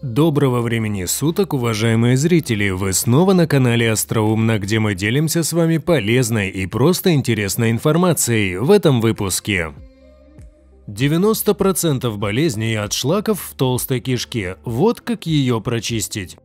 Доброго времени суток, уважаемые зрители! Вы снова на канале Остроумно, где мы делимся с вами полезной и просто интересной информацией в этом выпуске. 90% болезней от шлаков в толстой кишке – вот как ее прочистить.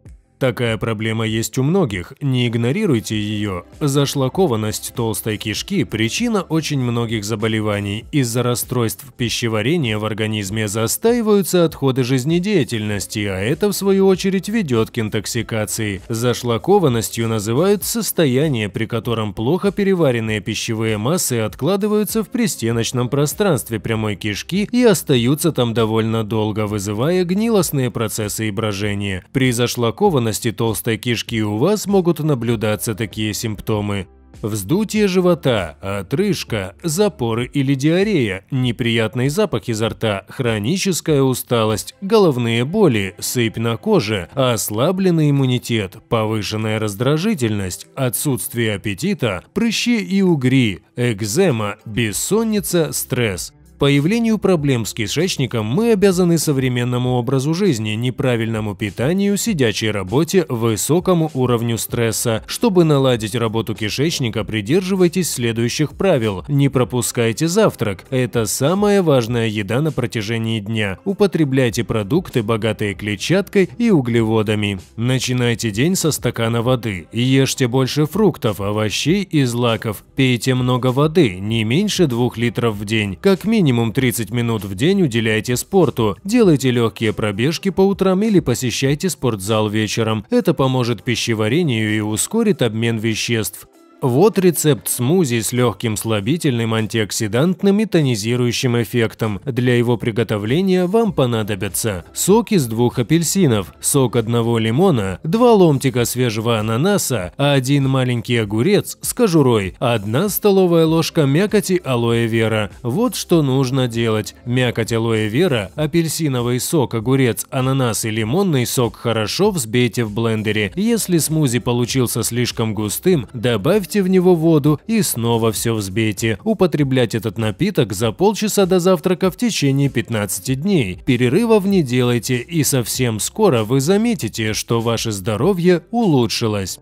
Такая проблема есть у многих, не игнорируйте ее. Зашлакованность толстой кишки – причина очень многих заболеваний. Из-за расстройств пищеварения в организме застаиваются отходы жизнедеятельности, а это в свою очередь ведет к интоксикации. Зашлакованностью называют состояние, при котором плохо переваренные пищевые массы откладываются в пристеночном пространстве прямой кишки и остаются там довольно долго, вызывая гнилостные процессы и брожение. При зашлакованности области толстой кишки у вас могут наблюдаться такие симптомы. Вздутие живота, отрыжка, запоры или диарея, неприятный запах изо рта, хроническая усталость, головные боли, сыпь на коже, ослабленный иммунитет, повышенная раздражительность, отсутствие аппетита, прыщи и угри, экзема, бессонница, стресс. Появлению проблем с кишечником мы обязаны современному образу жизни, неправильному питанию, сидячей работе, высокому уровню стресса. Чтобы наладить работу кишечника, придерживайтесь следующих правил. Не пропускайте завтрак. Это самая важная еда на протяжении дня. Употребляйте продукты, богатые клетчаткой и углеводами. Начинайте день со стакана воды. Ешьте больше фруктов, овощей и злаков. Пейте много воды, не меньше двух литров в день. Как минимум минимум 30 минут в день уделяйте спорту, делайте легкие пробежки по утрам или посещайте спортзал вечером. Это поможет пищеварению и ускорит обмен веществ. Вот рецепт смузи с легким слабительным, антиоксидантным и тонизирующим эффектом. Для его приготовления вам понадобятся сок из двух апельсинов, сок одного лимона, два ломтика свежего ананаса, один маленький огурец с кожурой, одна столовая ложка мякоти алоэ вера. Вот что нужно делать. Мякоть алоэ вера, апельсиновый сок, огурец, ананас и лимонный сок хорошо взбейте в блендере. Если смузи получился слишком густым, добавьте добавьте в него воду и снова все взбейте. Употреблять этот напиток за полчаса до завтрака в течение 15 дней. Перерывов не делайте и совсем скоро вы заметите, что ваше здоровье улучшилось.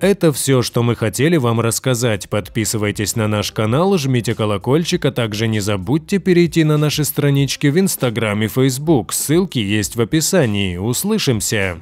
Это все, что мы хотели вам рассказать. Подписывайтесь на наш канал, жмите колокольчик, а также не забудьте перейти на наши странички в Инстаграм и Фейсбук. Ссылки есть в описании. Услышимся!